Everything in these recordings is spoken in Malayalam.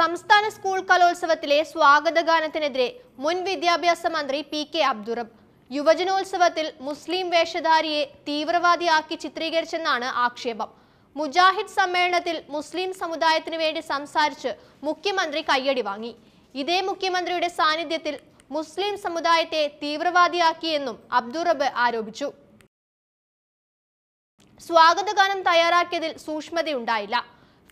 സംസ്ഥാന സ്കൂൾ കലോത്സവത്തിലെ സ്വാഗതഗാനത്തിനെതിരെ മുൻ വിദ്യാഭ്യാസ മന്ത്രി പി കെ അബ്ദുറബ് യുവജനോത്സവത്തിൽ മുസ്ലിം വേഷധാരിയെ തീവ്രവാദിയാക്കി ചിത്രീകരിച്ചെന്നാണ് ആക്ഷേപം മുജാഹിദ് സമ്മേളനത്തിൽ മുസ്ലിം സമുദായത്തിനു വേണ്ടി സംസാരിച്ച് മുഖ്യമന്ത്രി കയ്യടി വാങ്ങി ഇതേ മുഖ്യമന്ത്രിയുടെ സാന്നിധ്യത്തിൽ മുസ്ലിം സമുദായത്തെ തീവ്രവാദിയാക്കിയെന്നും അബ്ദുറബ് ആരോപിച്ചു സ്വാഗതഗാനം തയ്യാറാക്കിയതിൽ സൂക്ഷ്മതയുണ്ടായില്ല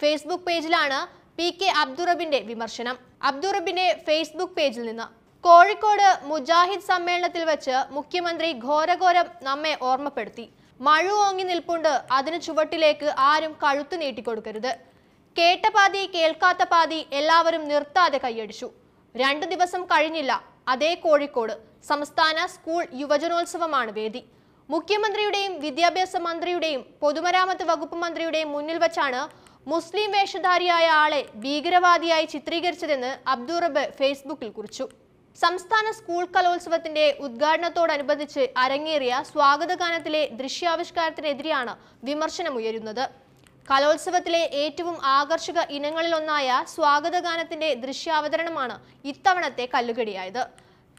ഫേസ്ബുക്ക് പേജിലാണ് പി കെ അബ്ദുറബിന്റെ വിമർശനം അബ്ദുറബിന്റെ ഫേസ്ബുക്ക് പേജിൽ നിന്ന് കോഴിക്കോട് മുജാഹിദ് സമ്മേളനത്തിൽ വെച്ച് മുഖ്യമന്ത്രി ഘോരഘോരം നമ്മെ ഓർമ്മപ്പെടുത്തി മഴ ഓങ്ങി നിൽപ്പുണ്ട് അതിന് ചുവട്ടിലേക്ക് ആരും കഴുത്തു നീട്ടിക്കൊടുക്കരുത് കേട്ട പാതി കേൾക്കാത്ത പാതി എല്ലാവരും നിർത്താതെ കൈയടിച്ചു രണ്ടു ദിവസം കഴിഞ്ഞില്ല അതേ കോഴിക്കോട് സംസ്ഥാന സ്കൂൾ യുവജനോത്സവമാണ് വേദി മുഖ്യമന്ത്രിയുടെയും വിദ്യാഭ്യാസ മന്ത്രിയുടെയും പൊതുമരാമത്ത് വകുപ്പ് മന്ത്രിയുടെയും മുന്നിൽ വച്ചാണ് മുസ്ലിം വേഷധാരിയായ ആളെ ഭീകരവാദിയായി ചിത്രീകരിച്ചതെന്ന് അബ്ദുറബ് ഫേസ്ബുക്കിൽ കുറിച്ചു സംസ്ഥാന സ്കൂൾ കലോത്സവത്തിന്റെ ഉദ്ഘാടനത്തോടനുബന്ധിച്ച് അരങ്ങേറിയ സ്വാഗതഗാനത്തിലെ ദൃശ്യാവിഷ്കാരത്തിനെതിരെയാണ് വിമർശനമുയരുന്നത് കലോത്സവത്തിലെ ഏറ്റവും ആകർഷക ഇനങ്ങളിലൊന്നായ സ്വാഗതഗാനത്തിന്റെ ദൃശ്യാവതരണമാണ് ഇത്തവണത്തെ കല്ലുകടിയായത്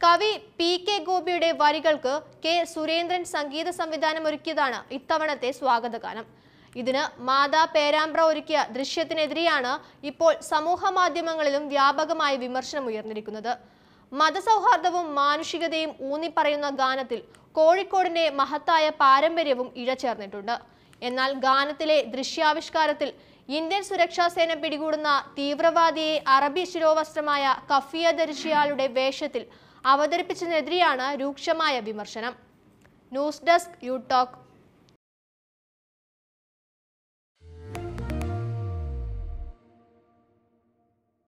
കവി പി കെ ഗോപിയുടെ വരികൾക്ക് കെ സുരേന്ദ്രൻ സംഗീത സംവിധാനം ഒരുക്കിയതാണ് ഇത്തവണത്തെ സ്വാഗതഗാനം ഇതിന് മാതാ പേരാമ്പ്ര ഒരുക്കിയ ദൃശ്യത്തിനെതിരെയാണ് ഇപ്പോൾ സമൂഹ മാധ്യമങ്ങളിലും വ്യാപകമായ വിമർശനം ഉയർന്നിരിക്കുന്നത് മതസൗഹാർദ്ദവും മാനുഷികതയും ഊന്നിപ്പറയുന്ന ഗാനത്തിൽ കോഴിക്കോടിന്റെ മഹത്തായ പാരമ്പര്യവും ഇഴചേർന്നിട്ടുണ്ട് എന്നാൽ ഗാനത്തിലെ ദൃശ്യാവിഷ്കാരത്തിൽ ഇന്ത്യൻ സുരക്ഷാ സേന പിടികൂടുന്ന തീവ്രവാദിയെ അറബി ശിരോവസ്ത്രമായ കഫിയ ധരിച്ചയാളുടെ വേഷത്തിൽ അവതരിപ്പിച്ചതിനെതിരെയാണ് രൂക്ഷമായ വിമർശനം ന്യൂസ് ഡെസ്ക് യു